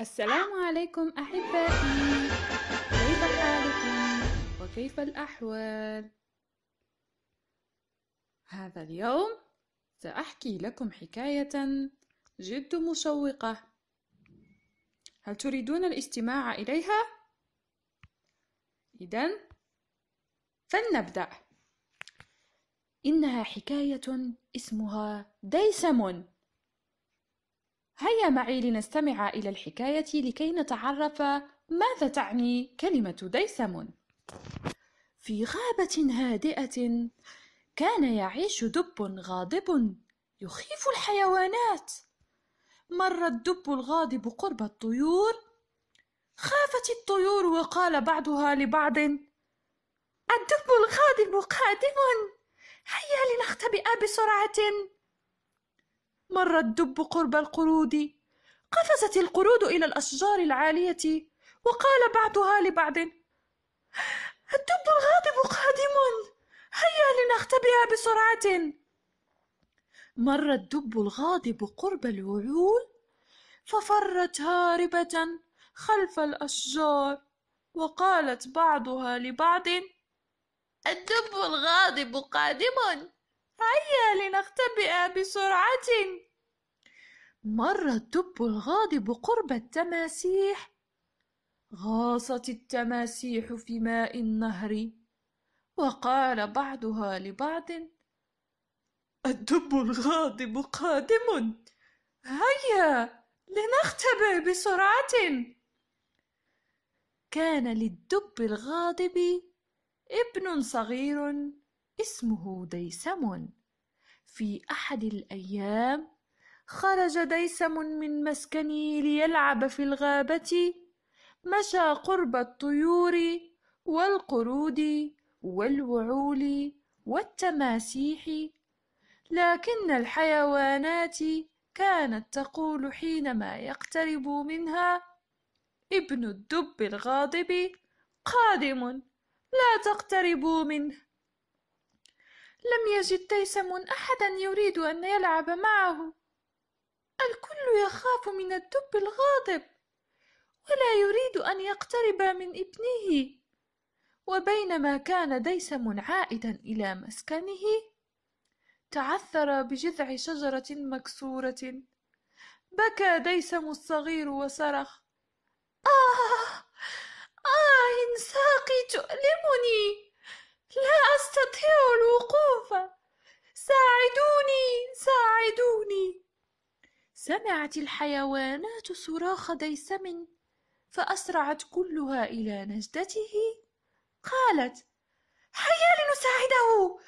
السلام عليكم أحبائي كيف حالكم وكيف الأحوال؟ هذا اليوم سأحكي لكم حكاية جد مشوقة هل تريدون الاستماع إليها؟ إذا فلنبدأ إنها حكاية اسمها ديسم هيا معي لنستمع إلى الحكاية لكي نتعرف ماذا تعني كلمة ديسم. في غابة هادئة كان يعيش دب غاضب يخيف الحيوانات. مر الدب الغاضب قرب الطيور. خافت الطيور وقال بعضها لبعض: الدب الغاضب قادم، هيا لنختبئ بسرعة. مر الدب قرب القرود قفزت القرود إلى الأشجار العالية وقال بعضها لبعض الدب الغاضب قادم هيا لنختبئ بسرعة مر الدب الغاضب قرب الوعول ففرت هاربة خلف الأشجار وقالت بعضها لبعض الدب الغاضب قادم هيا لنختبئ بسرعة. مر الدب الغاضب قرب التماسيح. غاصت التماسيح في ماء النهر، وقال بعضها لبعض: الدب الغاضب قادم، هيا لنختبئ بسرعة. كان للدب الغاضب ابن صغير اسمه ديسم في أحد الأيام خرج ديسم من مسكنه ليلعب في الغابة مشى قرب الطيور والقرود والوعول والتماسيح لكن الحيوانات كانت تقول حينما يقترب منها ابن الدب الغاضب قادم لا تقتربوا منه لم يجد تيسم أحدا يريد أن يلعب معه الكل يخاف من الدب الغاضب ولا يريد أن يقترب من ابنه وبينما كان ديسم عائدا إلى مسكنه تعثر بجذع شجرة مكسورة بكى ديسم الصغير وصرخ آه آه إن ساقي تؤلمني لا أستطيع الوقوف. ساعدوني! ساعدوني! سمعت الحيوانات صراخ ديسم، فأسرعت كلها إلى نجدته. قالت: هيا لنساعده!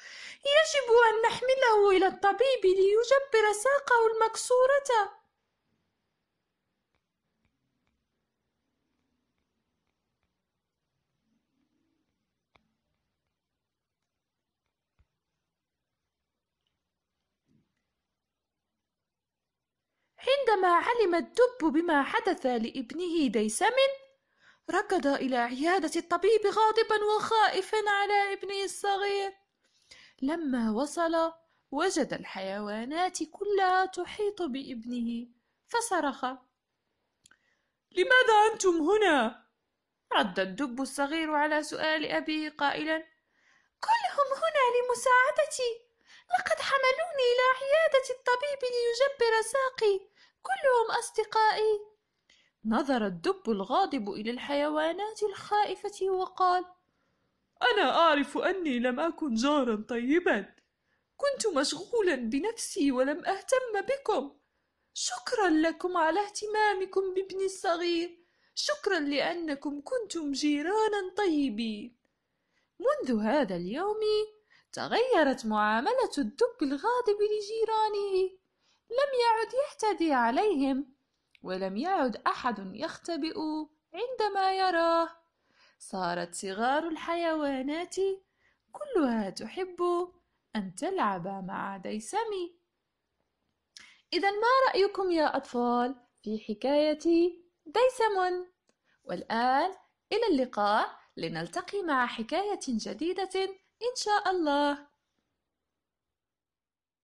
يجب أن نحمله إلى الطبيب ليجبر ساقه المكسورة. عندما علم الدب بما حدث لابنه ديسم ركض إلى عيادة الطبيب غاضبا وخائفا على ابنه الصغير لما وصل وجد الحيوانات كلها تحيط بابنه فصرخ لماذا أنتم هنا؟ رد الدب الصغير على سؤال أبيه قائلا كلهم هنا لمساعدتي لقد حملوني إلى عيادة الطبيب ليجبر ساقي كلهم أصدقائي نظر الدب الغاضب إلى الحيوانات الخائفة وقال أنا أعرف أني لم أكن جارا طيبا كنت مشغولا بنفسي ولم أهتم بكم شكرا لكم على اهتمامكم بابني الصغير شكرا لأنكم كنتم جيرانا طيبين منذ هذا اليوم تغيرت معاملة الدب الغاضب لجيرانه لم يعد يعتدي عليهم ولم يعد احد يختبئ عندما يراه صارت صغار الحيوانات كلها تحب ان تلعب مع ديسمي اذا ما رايكم يا اطفال في حكايه ديسم والان الى اللقاء لنلتقي مع حكايه جديده ان شاء الله